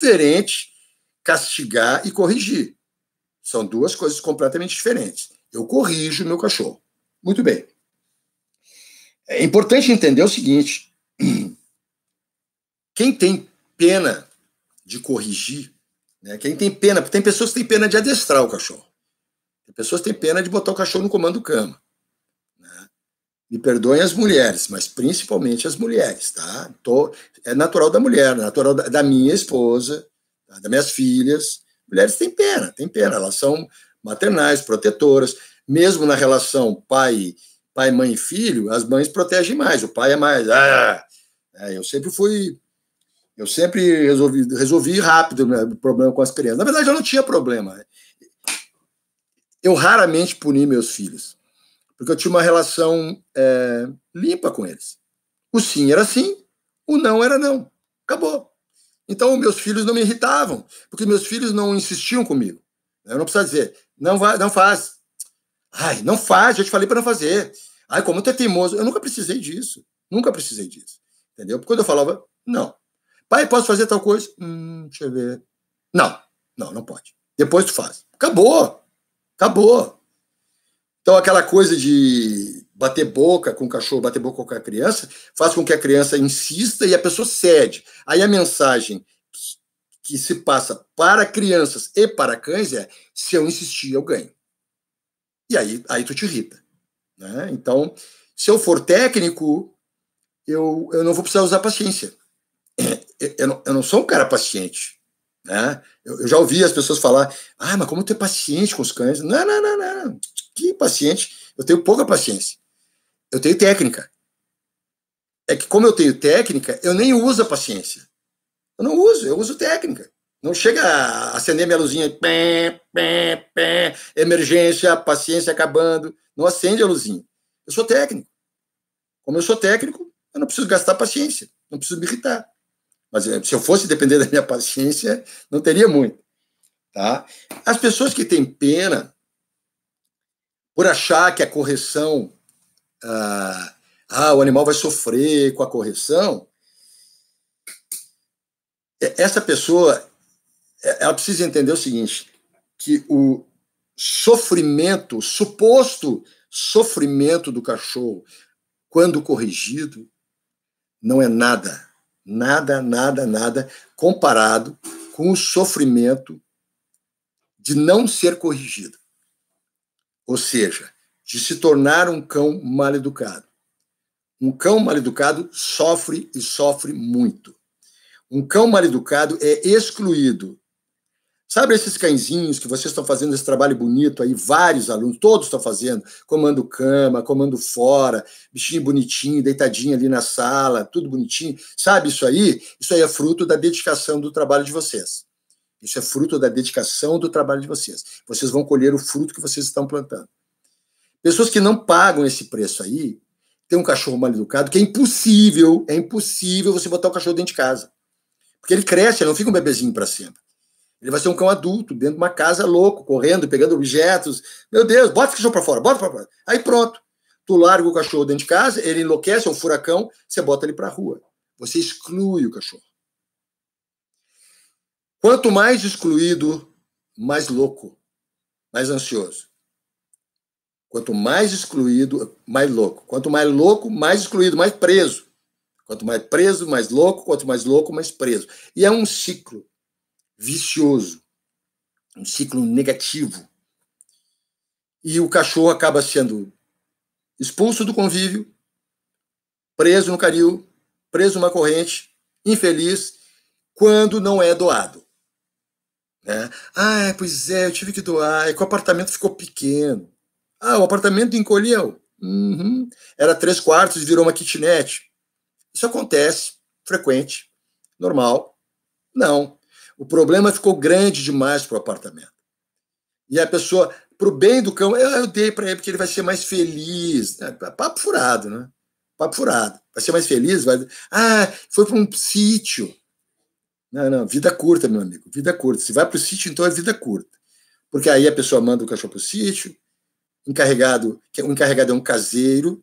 diferente castigar e corrigir. São duas coisas completamente diferentes. Eu corrijo meu cachorro. Muito bem. É importante entender o seguinte: quem tem pena de corrigir, né, quem tem pena, tem pessoas que têm pena de adestrar o cachorro, tem pessoas que têm pena de botar o cachorro no comando cama me perdoem as mulheres, mas principalmente as mulheres, tá? Tô, é natural da mulher, é natural da, da minha esposa, tá? das minhas filhas. Mulheres têm pena, têm pena, elas são maternais, protetoras. Mesmo na relação pai, pai, mãe e filho, as mães protegem mais, o pai é mais. Ah! É, eu sempre fui. Eu sempre resolvi, resolvi rápido né, o problema com as crianças. Na verdade, eu não tinha problema. Eu raramente puni meus filhos porque eu tinha uma relação é, limpa com eles. O sim era sim, o não era não. Acabou. Então, meus filhos não me irritavam, porque meus filhos não insistiam comigo. Eu não precisava dizer, não, vai, não faz. Ai, não faz, já te falei para não fazer. Ai, como tu é teimoso. Eu nunca precisei disso. Nunca precisei disso. Entendeu? Porque quando eu falava, não. Pai, posso fazer tal coisa? Hum, deixa eu ver. Não, não, não pode. Depois tu faz. Acabou. Acabou. Então, aquela coisa de bater boca com o cachorro, bater boca com a criança, faz com que a criança insista e a pessoa cede. Aí a mensagem que se passa para crianças e para cães é: se eu insistir, eu ganho. E aí, aí tu te irrita. Né? Então, se eu for técnico, eu, eu não vou precisar usar paciência. Eu, não, eu não sou um cara paciente. Né? Eu, eu já ouvi as pessoas falar: ah, mas como tu é paciente com os cães? Não, não, não, não que paciente? Eu tenho pouca paciência. Eu tenho técnica. É que como eu tenho técnica, eu nem uso a paciência. Eu não uso, eu uso técnica. Não chega a acender minha luzinha, pé, pé, pé, emergência, paciência acabando. Não acende a luzinha. Eu sou técnico. Como eu sou técnico, eu não preciso gastar paciência, não preciso me irritar. Mas eh, se eu fosse depender da minha paciência, não teria muito. Tá? As pessoas que têm pena por achar que a correção, ah, ah, o animal vai sofrer com a correção, é, essa pessoa, é, ela precisa entender o seguinte, que o sofrimento, suposto sofrimento do cachorro, quando corrigido, não é nada, nada, nada, nada, comparado com o sofrimento de não ser corrigido ou seja, de se tornar um cão mal educado. Um cão mal educado sofre e sofre muito. Um cão mal educado é excluído. Sabe esses cãezinhos que vocês estão fazendo esse trabalho bonito aí, vários alunos, todos estão fazendo, comando cama, comando fora, bichinho bonitinho, deitadinho ali na sala, tudo bonitinho. Sabe isso aí? Isso aí é fruto da dedicação do trabalho de vocês. Isso é fruto da dedicação do trabalho de vocês. Vocês vão colher o fruto que vocês estão plantando. Pessoas que não pagam esse preço aí, tem um cachorro mal educado que é impossível, é impossível você botar o cachorro dentro de casa. Porque ele cresce, ele não fica um bebezinho para sempre. Ele vai ser um cão adulto, dentro de uma casa louco, correndo, pegando objetos. Meu Deus, bota o cachorro para fora, bota para fora. Aí pronto. Tu larga o cachorro dentro de casa, ele enlouquece, é um furacão, você bota ele para rua. Você exclui o cachorro. Quanto mais excluído, mais louco, mais ansioso. Quanto mais excluído, mais louco. Quanto mais louco, mais excluído, mais preso. Quanto mais preso, mais louco. Quanto mais louco, mais preso. E é um ciclo vicioso, um ciclo negativo. E o cachorro acaba sendo expulso do convívio, preso no caril, preso numa corrente, infeliz, quando não é doado. É. Ah, é, pois é, eu tive que doar, é que o apartamento ficou pequeno. Ah, o apartamento encolheu. Uhum. Era três quartos, virou uma kitnet. Isso acontece, frequente, normal. Não. O problema ficou grande demais para o apartamento. E a pessoa, para o bem do cão, eu, eu dei para ele porque ele vai ser mais feliz. É, é, papo furado, né? Papo furado. Vai ser mais feliz? Vai... Ah, foi para um sítio. Não, não, vida curta, meu amigo, vida curta. Se vai para o sítio, então é vida curta. Porque aí a pessoa manda o cachorro para o sítio, encarregado, o é encarregado é um caseiro,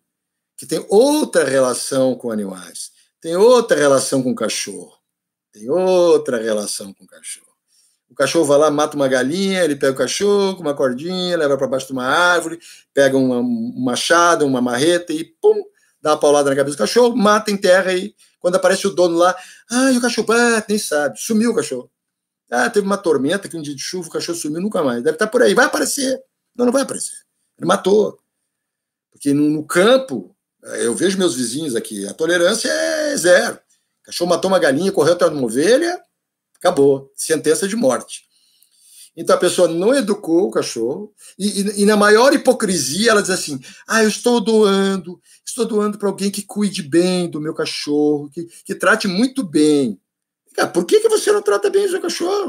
que tem outra relação com animais, tem outra relação com o cachorro, tem outra relação com o cachorro. O cachorro vai lá, mata uma galinha, ele pega o cachorro com uma cordinha, leva para baixo de uma árvore, pega uma, um machado, uma marreta e pum, dá uma paulada na cabeça do cachorro, mata em terra e quando aparece o dono lá, ah, o cachorro, ah, nem sabe, sumiu o cachorro. Ah, teve uma tormenta que um dia de chuva, o cachorro sumiu nunca mais. Deve estar tá por aí. Vai aparecer. Não, não vai aparecer. Ele matou. Porque no, no campo, eu vejo meus vizinhos aqui, a tolerância é zero. O cachorro matou uma galinha, correu atrás de uma ovelha, acabou. Sentença de morte. Então a pessoa não educou o cachorro, e, e, e, na maior hipocrisia ela diz assim: ah, eu estou doando, estou doando para alguém que cuide bem do meu cachorro, que, que trate muito bem. por que, que você não trata bem o seu cachorro?